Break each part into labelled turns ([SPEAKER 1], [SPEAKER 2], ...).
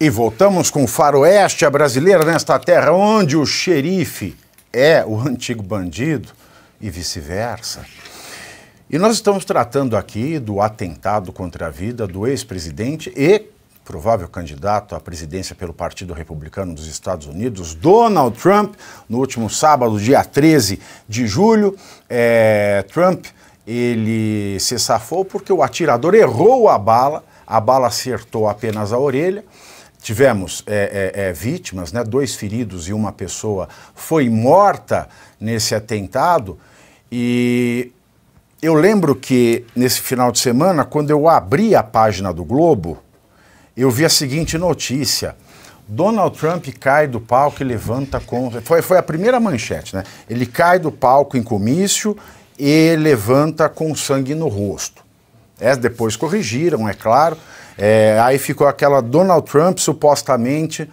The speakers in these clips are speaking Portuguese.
[SPEAKER 1] E voltamos com faroeste a brasileira nesta terra onde o xerife é o antigo bandido e vice-versa. E nós estamos tratando aqui do atentado contra a vida do ex-presidente e provável candidato à presidência pelo Partido Republicano dos Estados Unidos, Donald Trump, no último sábado, dia 13 de julho. É, Trump ele se safou porque o atirador errou a bala, a bala acertou apenas a orelha tivemos é, é, é, vítimas, né? dois feridos e uma pessoa foi morta nesse atentado. E eu lembro que nesse final de semana, quando eu abri a página do Globo, eu vi a seguinte notícia. Donald Trump cai do palco e levanta com. Foi, foi a primeira manchete, né? Ele cai do palco em comício e levanta com sangue no rosto. É, depois corrigiram, é claro. É, aí ficou aquela Donald Trump, supostamente,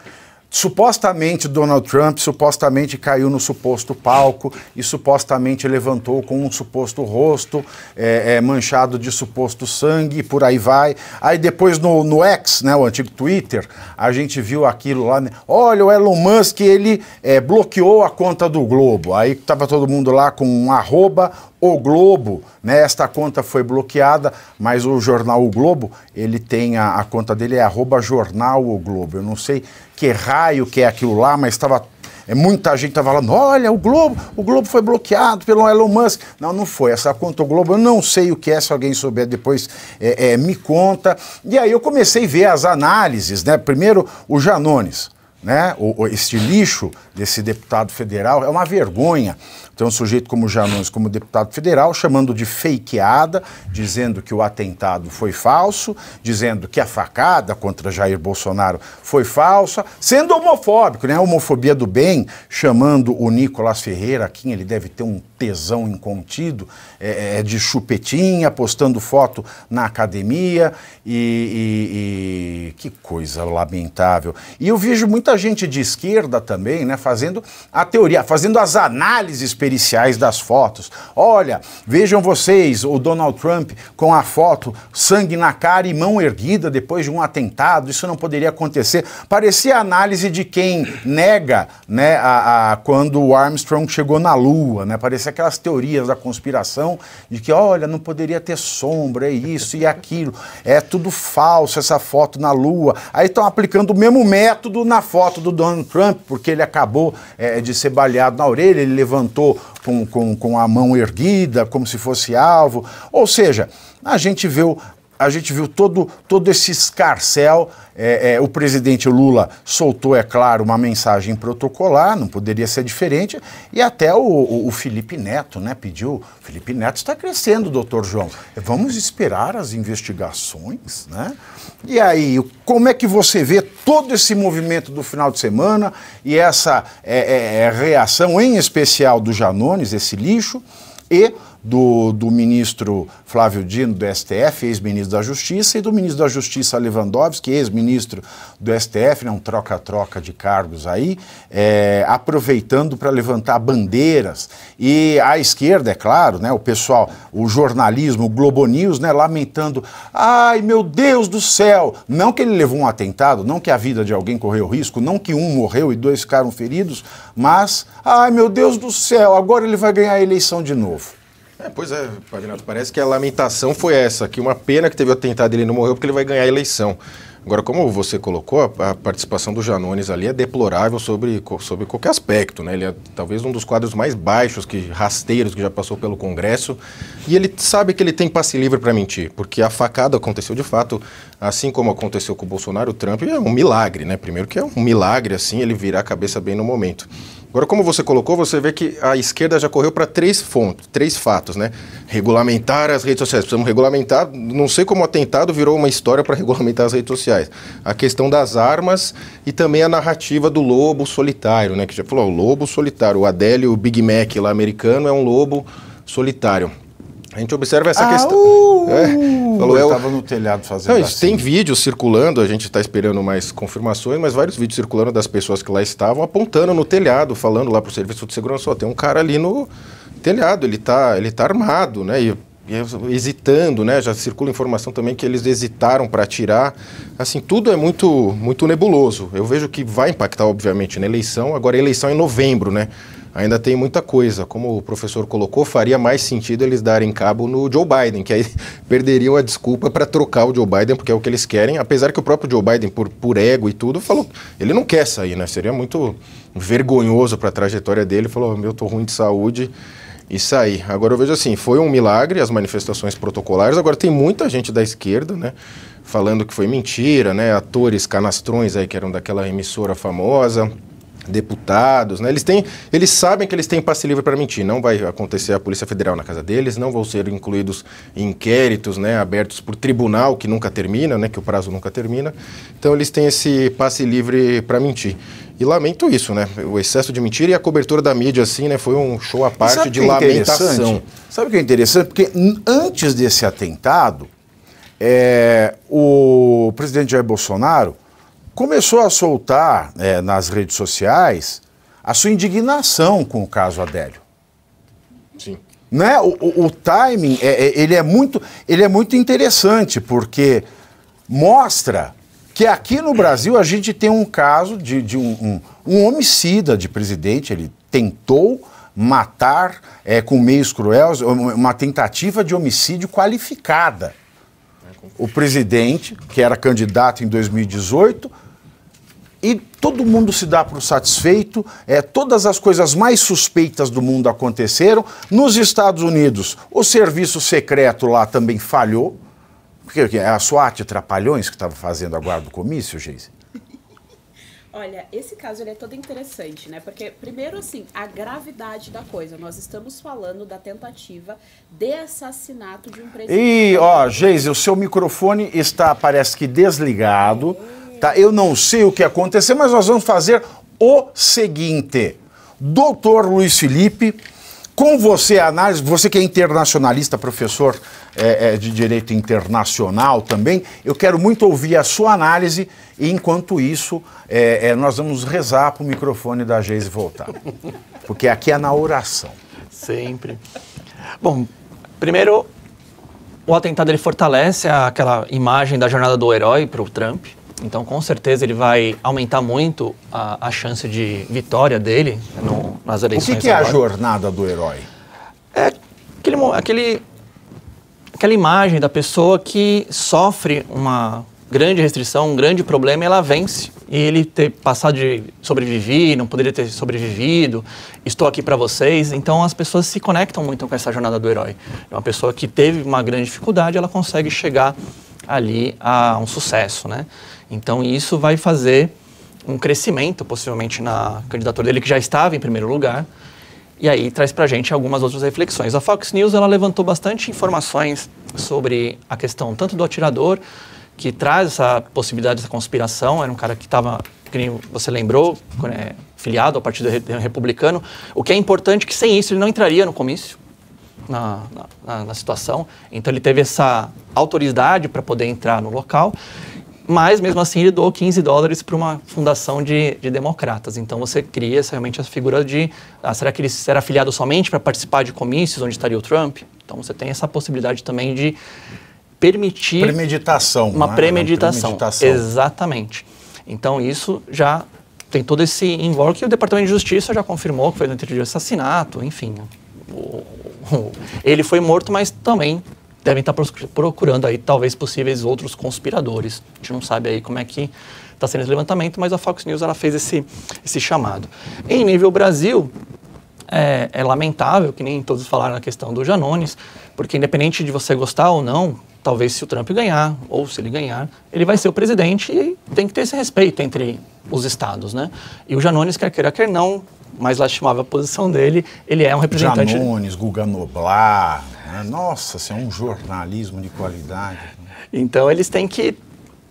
[SPEAKER 1] Supostamente Donald Trump supostamente caiu no suposto palco e supostamente levantou com um suposto rosto é, é, manchado de suposto sangue e por aí vai. Aí depois no, no X, né, o antigo Twitter, a gente viu aquilo lá. Né? Olha, o Elon Musk ele é, bloqueou a conta do Globo. Aí estava todo mundo lá com um arroba o Globo, né? Esta conta foi bloqueada, mas o jornal O Globo, ele tem a, a conta dele é arroba jornal O Globo. Eu não sei que raio que é aquilo lá, mas estava é, muita gente estava falando, olha, o Globo, o Globo foi bloqueado pelo Elon Musk. Não, não foi. Essa conta o Globo, eu não sei o que é, se alguém souber depois é, é, me conta. E aí eu comecei a ver as análises, né? Primeiro o Janones né, o, este lixo desse deputado federal é uma vergonha. ter um sujeito como Janones, como deputado federal, chamando de fakeada, dizendo que o atentado foi falso, dizendo que a facada contra Jair Bolsonaro foi falsa, sendo homofóbico, né? A homofobia do bem, chamando o Nicolas Ferreira, a quem ele deve ter um tesão incontido, é, é, é, de chupetinha, postando foto na academia e, e, e que coisa lamentável. E eu vejo muita gente de esquerda também, né, fazendo a teoria, fazendo as análises periciais das fotos. Olha, vejam vocês, o Donald Trump com a foto, sangue na cara e mão erguida depois de um atentado, isso não poderia acontecer. Parecia a análise de quem nega, né, a, a quando o Armstrong chegou na Lua, né? Parecia aquelas teorias da conspiração de que, olha, não poderia ter sombra, é isso e aquilo, é tudo falso essa foto na Lua. Aí estão aplicando o mesmo método na foto foto do Donald Trump, porque ele acabou é, de ser baleado na orelha, ele levantou com, com, com a mão erguida, como se fosse alvo. Ou seja, a gente viu a gente viu todo, todo esse escarcel. É, é, o presidente Lula soltou, é claro, uma mensagem protocolar, não poderia ser diferente. E até o, o, o Felipe Neto né, pediu. Felipe Neto está crescendo, doutor João. Vamos esperar as investigações. Né? E aí, como é que você vê todo esse movimento do final de semana e essa é, é, é reação, em especial do Janones, esse lixo, e do, do ministro Flávio Dino, do STF, ex-ministro da Justiça, e do ministro da Justiça Lewandowski, ex-ministro do STF, né, um troca-troca de cargos aí, é, aproveitando para levantar bandeiras. E a esquerda, é claro, né, o pessoal, o jornalismo, o Globo News, né, lamentando: ai meu Deus do céu! Não que ele levou um atentado, não que a vida de alguém correu risco, não que um morreu e dois ficaram feridos, mas ai meu Deus do céu, agora ele vai ganhar a eleição de novo.
[SPEAKER 2] É, pois é, Padinato, parece que a lamentação foi essa, que uma pena que teve o atentado e ele não morreu porque ele vai ganhar a eleição. Agora, como você colocou, a, a participação do Janones ali é deplorável sobre, sobre qualquer aspecto, né? Ele é talvez um dos quadros mais baixos, que rasteiros que já passou pelo Congresso, e ele sabe que ele tem passe livre para mentir, porque a facada aconteceu de fato, assim como aconteceu com o Bolsonaro, o Trump é um milagre, né? Primeiro que é um milagre assim, ele virar a cabeça bem no momento. Agora, como você colocou, você vê que a esquerda já correu para três fontes, três fatos, né? Regulamentar as redes sociais. Precisamos regulamentar, não sei como o atentado virou uma história para regulamentar as redes sociais. A questão das armas e também a narrativa do lobo solitário, né? Que já falou, o lobo solitário. O Adélio, o Big Mac lá americano, é um lobo solitário. A gente observa essa ah, questão. Uh, é, falou, eu estava
[SPEAKER 1] é no telhado fazendo não, assim.
[SPEAKER 2] Tem vídeos circulando, a gente está esperando mais confirmações, mas vários vídeos circulando das pessoas que lá estavam apontando no telhado, falando lá para o serviço de segurança, ó, tem um cara ali no telhado, ele está ele tá armado, né? E, e hesitando, né? Já circula informação também que eles hesitaram para atirar. Assim, tudo é muito muito nebuloso. Eu vejo que vai impactar, obviamente, na eleição. Agora, eleição é em novembro, né? ainda tem muita coisa. Como o professor colocou, faria mais sentido eles darem cabo no Joe Biden, que aí perderiam a desculpa para trocar o Joe Biden, porque é o que eles querem, apesar que o próprio Joe Biden, por, por ego e tudo, falou, ele não quer sair, né? Seria muito vergonhoso para a trajetória dele, falou, meu, tô ruim de saúde e sair. Agora eu vejo assim, foi um milagre as manifestações protocolares, agora tem muita gente da esquerda, né? Falando que foi mentira, né? Atores, canastrões aí que eram daquela emissora famosa deputados, né? Eles têm, eles sabem que eles têm passe livre para mentir. Não vai acontecer a Polícia Federal na casa deles, não vão ser incluídos inquéritos, né, abertos por tribunal que nunca termina, né, que o prazo nunca termina. Então eles têm esse passe livre para mentir. E lamento isso, né? O excesso de mentira e a cobertura da mídia assim, né, foi um show à parte de é lamentação.
[SPEAKER 1] Sabe o que é interessante? Porque antes desse atentado, é, o presidente Jair Bolsonaro começou a soltar é, nas redes sociais a sua indignação com o caso Adélio. Sim. Né? O, o, o timing é, é, ele é muito ele é muito interessante porque mostra que aqui no Brasil a gente tem um caso de, de um, um, um homicida de presidente ele tentou matar é, com meios cruéis uma tentativa de homicídio qualificada é o presidente que era candidato em 2018 e todo mundo se dá por satisfeito, é, todas as coisas mais suspeitas do mundo aconteceram. Nos Estados Unidos, o serviço secreto lá também falhou. Porque é a SWAT Trapalhões que estava fazendo a guarda do comício, Geise?
[SPEAKER 3] Olha, esse caso ele é todo interessante, né? Porque, primeiro, assim, a gravidade da coisa. Nós estamos falando da tentativa de assassinato de um presidente. E,
[SPEAKER 1] ó, Geise, o seu microfone está, parece que desligado. É. Tá? Eu não sei o que aconteceu, mas nós vamos fazer o seguinte. Doutor Luiz Felipe, com você a análise, você que é internacionalista, professor é, é, de Direito Internacional também, eu quero muito ouvir a sua análise e enquanto isso é, é nós vamos rezar para o microfone da Geise voltar. Porque aqui é na
[SPEAKER 4] oração. Sempre. Bom, primeiro, o atentado ele fortalece aquela imagem da jornada do herói para o Trump. Então, com certeza, ele vai aumentar muito a, a chance de vitória dele né, no, nas eleições. O que, que é a jornada do herói? É aquele, aquele, aquela imagem da pessoa que sofre uma grande restrição, um grande problema e ela vence. E ele ter passado de sobreviver, não poderia ter sobrevivido, estou aqui para vocês. Então as pessoas se conectam muito com essa jornada do herói. É uma pessoa que teve uma grande dificuldade, ela consegue chegar ali a um sucesso, né? Então isso vai fazer um crescimento possivelmente na candidatura dele que já estava em primeiro lugar. E aí traz para gente algumas outras reflexões. A Fox News ela levantou bastante informações sobre a questão tanto do atirador que traz essa possibilidade dessa conspiração. Era um cara que estava, você lembrou, né, filiado ao Partido Republicano. O que é importante é que sem isso ele não entraria no comício na, na, na situação. Então ele teve essa autoridade para poder entrar no local mas mesmo assim ele doou 15 dólares para uma fundação de, de, democratas. Então você cria realmente a figura de ah, será que ele será afiliado somente para participar de comícios onde estaria o Trump? Então você tem essa possibilidade também de permitir
[SPEAKER 1] premeditação, uma, né? premeditação. uma premeditação.
[SPEAKER 4] Exatamente. Então isso já tem todo esse envolvimento que o Departamento de Justiça já confirmou que foi no interior de assassinato, enfim. O, ele foi morto, mas também devem estar procurando aí talvez possíveis outros conspiradores. A gente não sabe aí como é que está sendo esse levantamento, mas a Fox News ela fez esse, esse chamado. Em nível Brasil, é, é lamentável que nem todos falaram na questão do Janones, porque independente de você gostar ou não, talvez se o Trump ganhar, ou se ele ganhar, ele vai ser o presidente e tem que ter esse respeito entre os estados, né? E o Janones, quer queira, quer não, mais lastimável a posição dele, ele é um representante... Janones,
[SPEAKER 1] Guga Noblar, né? nossa, isso assim, é um jornalismo de
[SPEAKER 4] qualidade. Então eles têm que,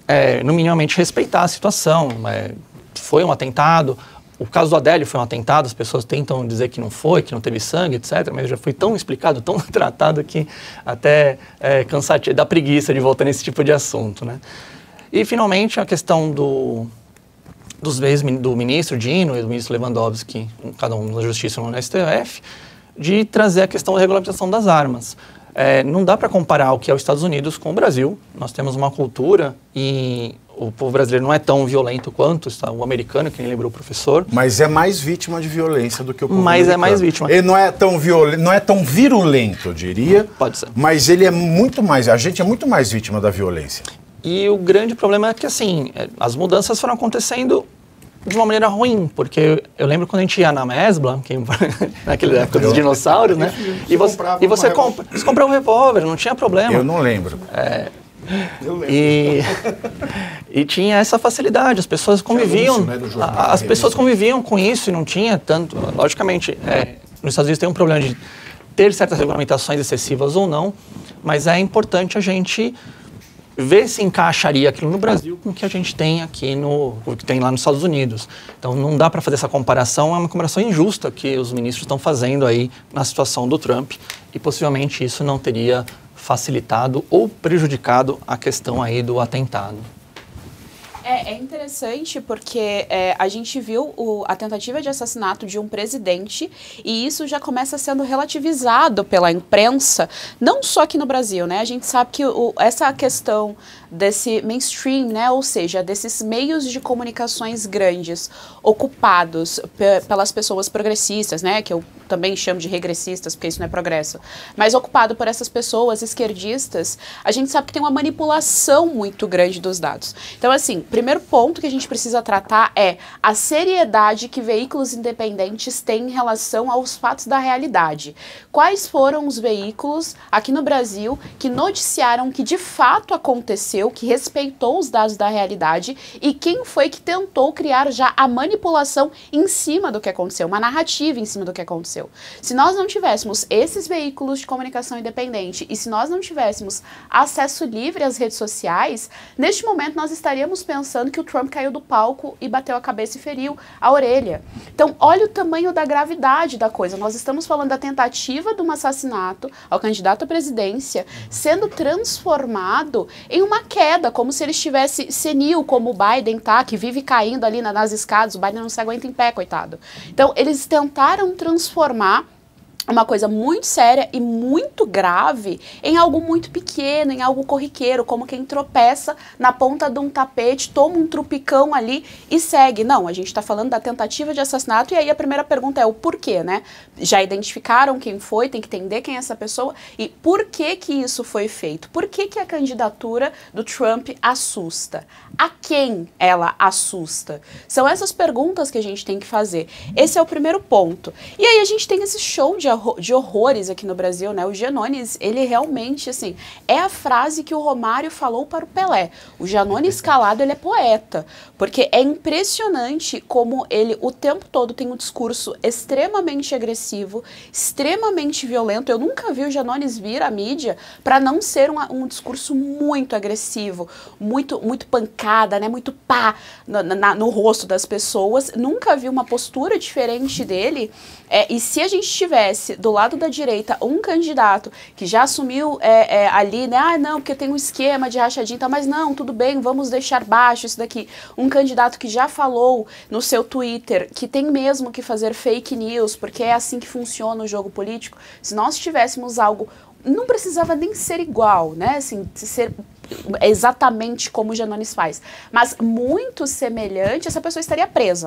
[SPEAKER 4] é, no minimamente, respeitar a situação. É, foi um atentado, o caso do Adélio foi um atentado, as pessoas tentam dizer que não foi, que não teve sangue, etc. Mas já foi tão explicado, tão tratado que até é cansativo, dá preguiça de voltar nesse tipo de assunto, né? E, finalmente, a questão do, dos ex do ministro Dino e do ministro Lewandowski, cada um na Justiça e um no STF, de trazer a questão da regulamentação das armas. É, não dá para comparar o que é os Estados Unidos com o Brasil. Nós temos uma cultura e o povo brasileiro não é tão violento quanto o americano, que nem lembrou o professor. Mas é
[SPEAKER 1] mais vítima de violência do que o povo Mas é americano. é mais vítima. Ele não é tão violento, não é tão virulento, eu diria. Pode ser. Mas ele é muito mais, a gente é muito mais vítima da violência.
[SPEAKER 4] E o grande problema é que, assim, é, as mudanças foram acontecendo de uma maneira ruim, porque eu, lembro quando a gente ia na Mesbla, que, naquela época dos dinossauros, né?
[SPEAKER 2] E você, e você,
[SPEAKER 4] compra, você comprava um revólver, não tinha problema. Eu não lembro. É, e, e, tinha essa facilidade, as pessoas conviviam, isso, né, jornal, as pessoas conviviam com isso e não tinha tanto, logicamente, é, nos Estados Unidos tem um problema de ter certas regulamentações excessivas ou não, mas é importante a gente ver se encaixaria aquilo no Brasil com o que a gente tem aqui no o que tem lá nos Estados Unidos. Então não dá para fazer essa comparação, é uma comparação injusta que os ministros estão fazendo aí na situação do Trump e possivelmente isso não teria facilitado ou prejudicado a questão aí do atentado.
[SPEAKER 3] É, é interessante porque é, a gente viu o, a tentativa de assassinato de um presidente e isso já começa sendo relativizado pela imprensa, não só aqui no Brasil, né? A gente sabe que o, essa questão desse mainstream, né? Ou seja, desses meios de comunicações grandes ocupados pelas pessoas progressistas, né? Que eu também chamo de regressistas, porque isso não é progresso, mas ocupado por essas pessoas esquerdistas, a gente sabe que tem uma manipulação muito grande dos dados. Então, assim, primeiro ponto que a gente precisa tratar é a seriedade que veículos independentes têm em relação aos fatos da realidade. Quais foram os veículos aqui no Brasil que noticiaram que de fato aconteceu, que respeitou os dados da realidade e quem foi que tentou criar já a manipulação em cima do que aconteceu, uma narrativa em cima do que aconteceu? aconteceu. Se nós não tivéssemos esses veículos de comunicação independente e se nós não tivéssemos acesso livre às redes sociais, neste momento nós estaríamos pensando que o Trump caiu do palco e bateu a cabeça e feriu a orelha. Então, olha o tamanho da gravidade da coisa. Nós estamos falando da tentativa de um assassinato ao candidato à presidência sendo transformado em uma queda, como se ele estivesse senil, como o Biden tá, que vive caindo ali nas escadas, o Biden não se aguenta em pé, coitado. Então, eles tentaram transformar informar uma coisa muito séria e muito grave em algo muito pequeno, em algo corriqueiro, como quem tropeça na ponta de um tapete, toma um trupicão ali e segue. Não, a gente está falando da tentativa de assassinato e aí a primeira pergunta é o porquê, né? Já identificaram quem foi, tem que entender quem é essa pessoa e por que que isso foi feito? Por que que a candidatura do Trump assusta? A quem ela assusta? São essas perguntas que a gente tem que fazer. Esse é o primeiro ponto. E aí a gente tem esse show de de horrores aqui no Brasil, né? O Janones ele realmente, assim, é a frase que o Romário falou para o Pelé. O Janones calado, ele é poeta, porque é impressionante como ele o tempo todo tem um discurso extremamente agressivo, extremamente violento. Eu nunca vi o Janones vir à mídia para não ser um, um, discurso muito agressivo, muito muito pancada, né? Muito pá no, na, no rosto das pessoas. Nunca vi uma postura diferente dele. É, e se a gente tivesse tivesse do lado da direita um candidato que já assumiu é, é, ali, né? Ah, não, porque tem um esquema de rachadinha, tá, mas não, tudo bem, vamos deixar baixo isso daqui. Um candidato que já falou no seu Twitter que tem mesmo que fazer fake news, porque é assim que funciona o jogo político. Se nós tivéssemos algo não precisava nem ser igual, né? Assim, ser exatamente como o Janones faz, mas muito semelhante, essa pessoa estaria presa.